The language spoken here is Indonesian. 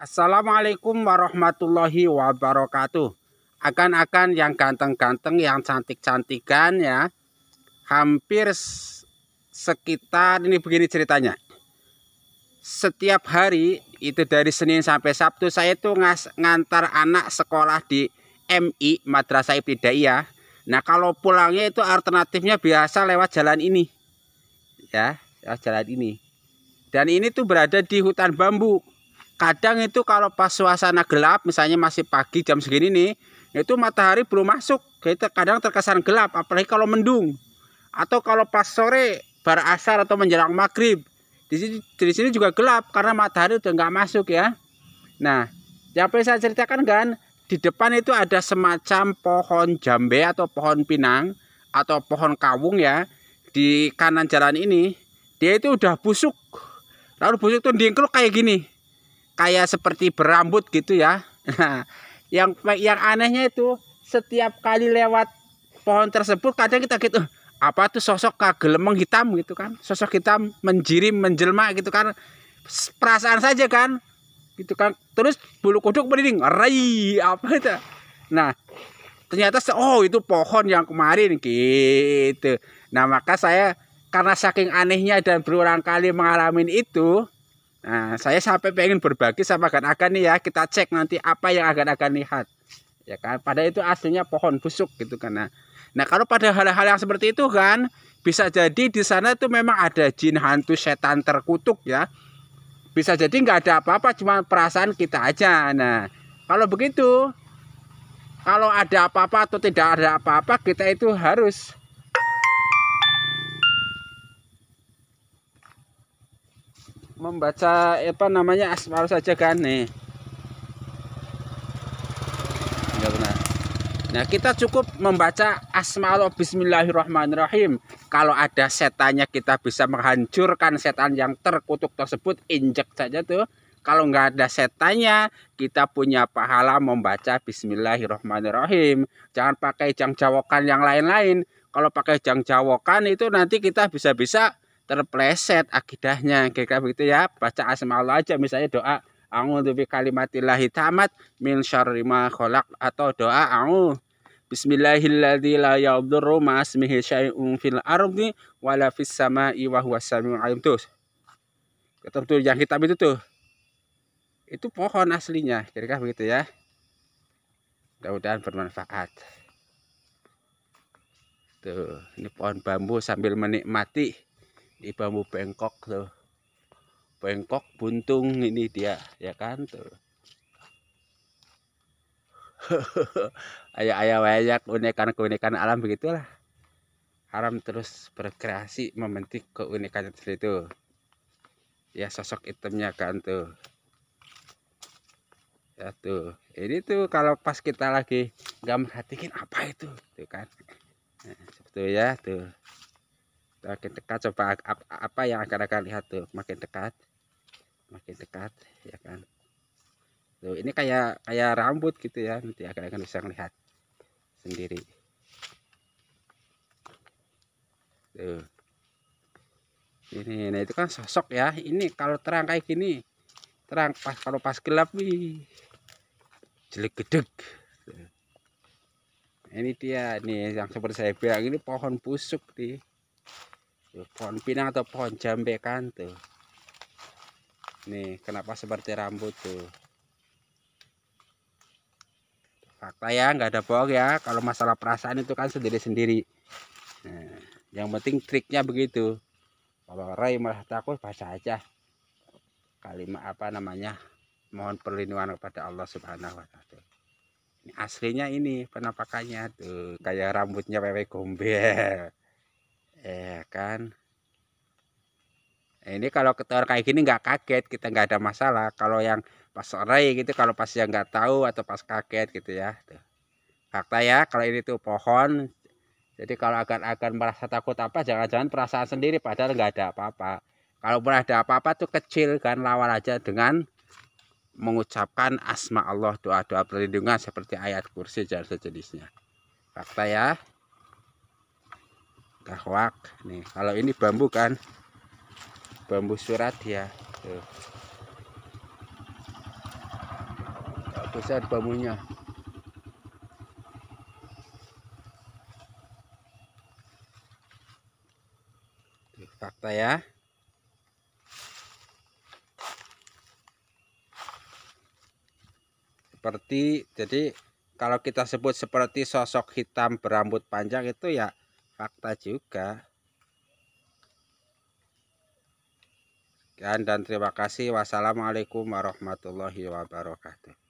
Assalamualaikum warahmatullahi wabarakatuh. Akan-akan yang ganteng-ganteng, yang cantik-cantikan ya. Hampir sekitar ini begini ceritanya. Setiap hari itu dari Senin sampai Sabtu saya itu ngantar anak sekolah di MI Madrasah Ibtidaiyah. Ya. Nah, kalau pulangnya itu alternatifnya biasa lewat jalan ini. Ya, lewat jalan ini. Dan ini tuh berada di hutan bambu kadang itu kalau pas suasana gelap misalnya masih pagi jam segini nih itu matahari belum masuk kita kadang terkesan gelap apalagi kalau mendung atau kalau pas sore bar asar atau menjelang maghrib di sini di sini juga gelap karena matahari udah nggak masuk ya nah yang saya ceritakan kan di depan itu ada semacam pohon jambe atau pohon pinang atau pohon kawung ya di kanan jalan ini dia itu udah busuk lalu busuk tuh dingkluk kayak gini kayak seperti berambut gitu ya. Nah, yang yang anehnya itu setiap kali lewat pohon tersebut kadang kita gitu apa tuh sosok kagelemeng hitam gitu kan sosok hitam menjiri menjelma gitu kan perasaan saja kan gitu kan terus bulu kuduk berdiri rai apa itu nah ternyata oh itu pohon yang kemarin gitu nah maka saya karena saking anehnya dan berulang kali mengalami itu Nah, saya sampai pengen berbagi sama agan akan nih ya. Kita cek nanti apa yang akan-akan lihat. Ya kan, pada itu aslinya pohon busuk gitu kan. Nah, nah kalau pada hal-hal yang seperti itu kan, bisa jadi di sana itu memang ada jin hantu setan terkutuk ya. Bisa jadi nggak ada apa-apa, cuma perasaan kita aja. Nah, kalau begitu, kalau ada apa-apa atau tidak ada apa-apa, kita itu harus membaca apa namanya asmaru saja kan nih enggak benar nah kita cukup membaca asmaul bismillahirrahmanirrahim kalau ada setannya kita bisa menghancurkan setan yang terkutuk tersebut injek saja tuh kalau nggak ada setannya kita punya pahala membaca bismillahirrahmanirrahim jangan pakai jang jawokan yang lain-lain kalau pakai jang jawokan itu nanti kita bisa-bisa terpleset akidahnya kira begitu ya baca asma Allah aja misalnya doa a'udzu bi kalimatillahi tamat min syarri ma khalaq atau doa a'u Bismillahilladzi la yadurru ma ismihi syai'un fil ardi wala fis sama'i wa huwa samiul alim tuh. Tertulis yang hitam itu tuh. Itu pohon aslinya, kira-kira begitu ya. Mudah-mudahan bermanfaat. Tuh, ini pohon bambu sambil menikmati di bambu bengkok tuh bengkok buntung ini dia ya kan tuh ayah ayah banyak unikan keunikan alam begitulah Haram terus berkreasi membentik keunikan itu ya sosok itemnya kan tuh ya tuh ini tuh kalau pas kita lagi nggak merhatiin apa itu tuh kan nah, seperti ya tuh makin dekat coba apa yang akan akan lihat tuh makin dekat makin dekat ya kan tuh ini kayak kayak rambut gitu ya nanti akan akan bisa melihat sendiri tuh ini nah itu kan sosok ya ini kalau terang kayak gini terang pas kalau pas gelap nih jelek gedeg ini dia nih yang seperti saya bilang ini pohon busuk nih pohon pinang atau pohon jambekan tuh nih kenapa seperti rambut tuh fakta ya nggak ada bohong ya kalau masalah perasaan itu kan sendiri-sendiri nah, yang penting triknya begitu kalau Ray malah takut bahasa aja kalimat apa namanya mohon perlindungan kepada Allah Subhanahu wa taala. aslinya ini penampakannya tuh kayak rambutnya wewe gombel. ya kan ini kalau ketor kayak gini nggak kaget kita nggak ada masalah kalau yang pas sore gitu kalau pas yang nggak tahu atau pas kaget gitu ya tuh. fakta ya kalau ini tuh pohon jadi kalau akan-akan merasa takut apa jangan-jangan perasaan sendiri padahal nggak ada apa-apa kalau pernah ada apa-apa tuh kecil kan lawan aja dengan mengucapkan asma Allah doa-doa perlindungan seperti ayat kursi dan sejenisnya fakta ya kahwak nih kalau ini bambu kan bambu surat ya tuh besar ya bambunya tuh, fakta ya seperti jadi kalau kita sebut seperti sosok hitam berambut panjang itu ya fakta juga dan terima kasih wassalamualaikum warahmatullahi wabarakatuh